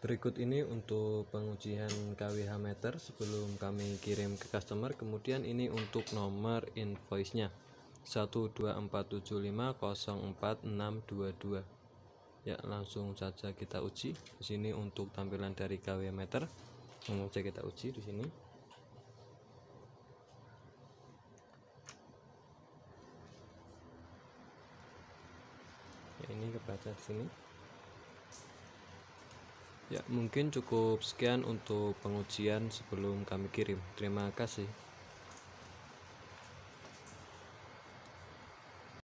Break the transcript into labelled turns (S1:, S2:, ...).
S1: Berikut ini untuk pengujian KWH meter sebelum kami kirim ke customer. Kemudian ini untuk nomor invoice-nya 12475046622. Ya, langsung saja kita uji. Di sini untuk tampilan dari KW meter. Langsung saja kita uji di sini.
S2: Ya, ini kebaca di sini.
S1: Ya, mungkin cukup sekian untuk pengujian sebelum kami kirim. Terima kasih.